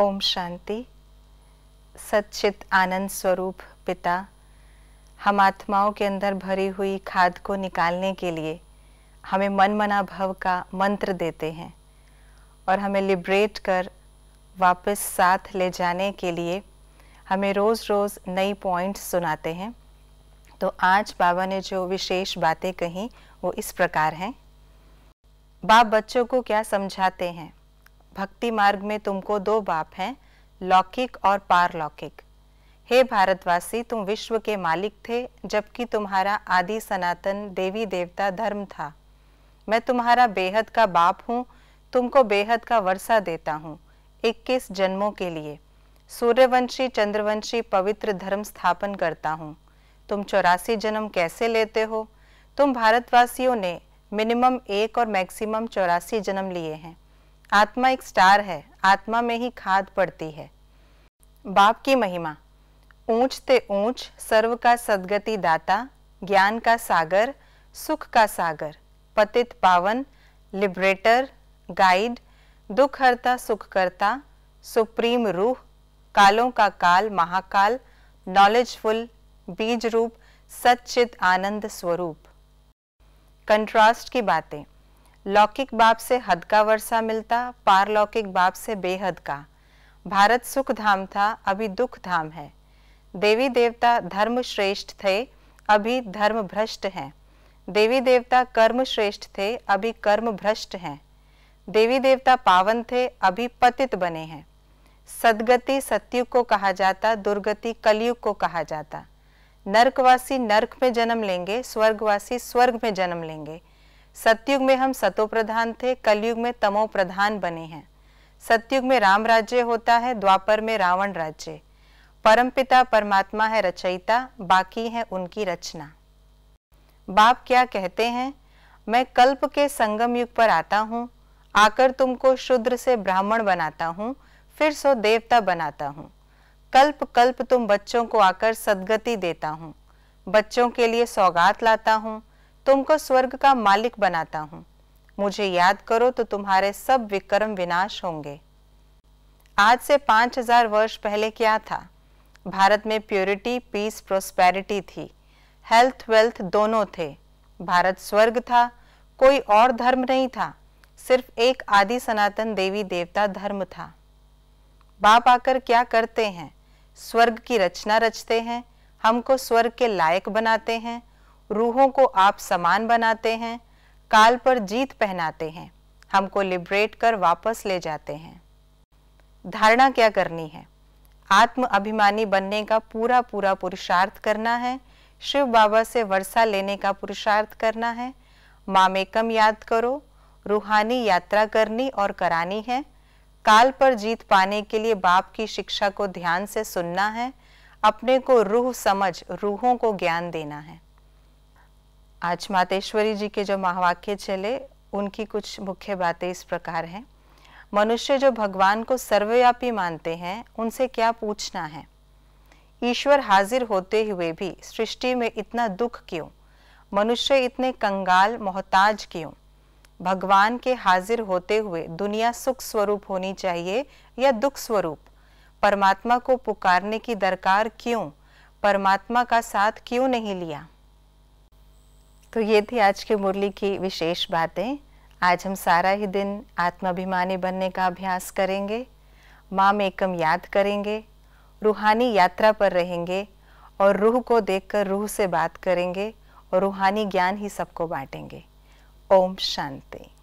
ओम शांति सचित आनंद स्वरूप पिता हम आत्माओं के अंदर भरी हुई खाद को निकालने के लिए हमें मन मना भव का मंत्र देते हैं और हमें लिबरेट कर वापस साथ ले जाने के लिए हमें रोज़ रोज़ नई पॉइंट्स सुनाते हैं तो आज बाबा ने जो विशेष बातें कही वो इस प्रकार हैं बाप बच्चों को क्या समझाते हैं भक्ति मार्ग में तुमको दो बाप हैं लौकिक और पारलौकिक हे भारतवासी तुम विश्व के मालिक थे जबकि तुम्हारा आदि सनातन देवी देवता धर्म था मैं तुम्हारा बेहद का बाप हूँ तुमको बेहद का वर्षा देता हूँ इक्कीस जन्मों के लिए सूर्यवंशी चंद्रवंशी पवित्र धर्म स्थापन करता हूँ तुम चौरासी जन्म कैसे लेते हो तुम भारतवासियों ने मिनिमम एक और मैक्सिमम चौरासी जन्म लिए हैं आत्मा एक स्टार है आत्मा में ही खाद पड़ती है बाप की महिमा ऊंच ते ऊंच सर्व का सदगति दाता ज्ञान का सागर सुख का सागर पतित पावन लिबरेटर गाइड दुख हरता सुख करता सुप्रीम रूह कालों का काल महाकाल नॉलेजफुल बीज रूप सचित आनंद स्वरूप कंट्रास्ट की बातें लौकिक बाप से हद का वर्षा मिलता पारलौकिक बाप से बेहद का भारत सुख धाम था अभी दुख धाम है देवी देवता धर्म श्रेष्ठ थे अभी धर्म भ्रष्ट हैं देवी देवता कर्म श्रेष्ठ थे अभी कर्म भ्रष्ट हैं देवी देवता पावन थे अभी पतित बने हैं सदगति सत्युग को कहा जाता दुर्गति कलयुग को कहा जाता नर्कवासी नर्क में जन्म लेंगे स्वर्गवासी स्वर्ग में जन्म लेंगे सत्युग में हम सतो प्रधान थे कलयुग में तमो प्रधान बने हैं सत्युग में राम राज्य होता है द्वापर में रावण राज्य परमपिता परमात्मा है रचयिता बाकी है उनकी रचना बाप क्या कहते हैं मैं कल्प के संगम युग पर आता हूँ आकर तुमको शुद्र से ब्राह्मण बनाता हूँ फिर सो देवता बनाता हूँ कल्प कल्प तुम बच्चों को आकर सदगति देता हूँ बच्चों के लिए सौगात लाता हूँ तुमको स्वर्ग का मालिक बनाता हूं मुझे याद करो तो तुम्हारे सब विक्रम विनाश होंगे आज से पांच हजार वर्ष पहले क्या था भारत में प्योरिटी पीस प्रोस्पेरिटी थी हेल्थ वेल्थ दोनों थे भारत स्वर्ग था कोई और धर्म नहीं था सिर्फ एक आदि सनातन देवी देवता धर्म था बाप आकर क्या करते हैं स्वर्ग की रचना रचते हैं हमको स्वर्ग के लायक बनाते हैं रूहों को आप समान बनाते हैं काल पर जीत पहनाते हैं हमको लिबरेट कर वापस ले जाते हैं धारणा क्या करनी है आत्म अभिमानी बनने का पूरा पूरा पुरुषार्थ करना है शिव बाबा से वर्षा लेने का पुरुषार्थ करना है मामेकम याद करो रूहानी यात्रा करनी और करानी है काल पर जीत पाने के लिए बाप की शिक्षा को ध्यान से सुनना है अपने को रूह समझ रूहों को ज्ञान देना है आज मातेश्वरी जी के जो महावाक्य चले उनकी कुछ मुख्य बातें इस प्रकार हैं मनुष्य जो भगवान को सर्वव्यापी मानते हैं उनसे क्या पूछना है ईश्वर हाजिर होते हुए भी सृष्टि में इतना दुख क्यों मनुष्य इतने कंगाल मोहताज क्यों भगवान के हाजिर होते हुए दुनिया सुख स्वरूप होनी चाहिए या दुख स्वरूप परमात्मा को पुकारने की दरकार क्यों परमात्मा का साथ क्यों नहीं लिया तो ये थी आज के मुरली की विशेष बातें आज हम सारा ही दिन आत्माभिमानी बनने का अभ्यास करेंगे माँ में एकम याद करेंगे रूहानी यात्रा पर रहेंगे और रूह को देखकर रूह से बात करेंगे और रूहानी ज्ञान ही सबको बांटेंगे ओम शांति